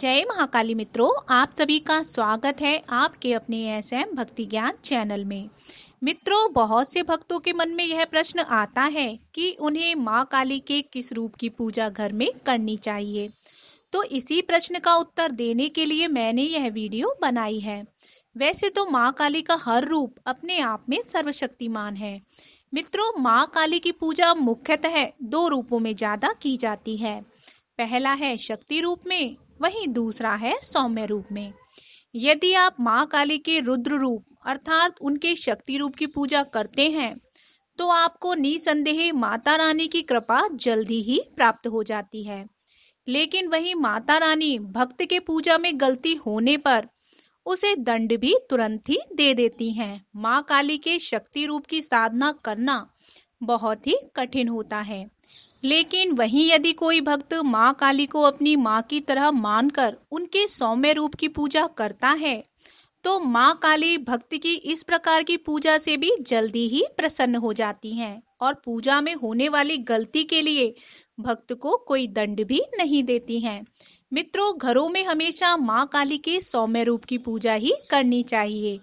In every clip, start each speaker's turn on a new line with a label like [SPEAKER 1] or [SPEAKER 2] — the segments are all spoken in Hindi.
[SPEAKER 1] जय महाकाली मित्रों आप सभी का स्वागत है आपके अपने एस एम भक्ति ज्ञान चैनल में मित्रों बहुत से भक्तों के मन में यह प्रश्न आता है कि उन्हें माँ काली के किस रूप की पूजा घर में करनी चाहिए तो इसी प्रश्न का उत्तर देने के लिए मैंने यह वीडियो बनाई है वैसे तो माँ काली का हर रूप अपने आप में सर्वशक्तिमान है मित्रों माँ काली की पूजा मुख्यतः दो रूपों में ज्यादा की जाती है पहला है शक्ति रूप में वहीं दूसरा है सौम्य रूप में यदि आप माँ काली के रुद्र रूप अर्थात उनके शक्ति रूप की पूजा करते हैं तो आपको निसंदेह माता रानी की कृपा जल्दी ही प्राप्त हो जाती है लेकिन वही माता रानी भक्त के पूजा में गलती होने पर उसे दंड भी तुरंत ही दे देती हैं। माँ काली के शक्ति रूप की साधना करना बहुत ही कठिन होता है लेकिन वहीं यदि कोई भक्त माँ काली को अपनी माँ की तरह मानकर उनके सौम्य रूप की पूजा करता है तो माँ काली भक्ति की इस प्रकार की पूजा से भी जल्दी ही प्रसन्न हो जाती हैं और पूजा में होने वाली गलती के लिए भक्त को कोई दंड भी नहीं देती हैं मित्रों घरों में हमेशा माँ काली के सौम्य रूप की पूजा ही करनी चाहिए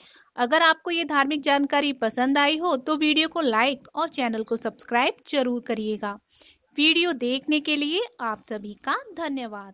[SPEAKER 1] अगर आपको ये धार्मिक जानकारी पसंद आई हो तो वीडियो को लाइक और चैनल को सब्सक्राइब जरूर करिएगा वीडियो देखने के लिए आप सभी का धन्यवाद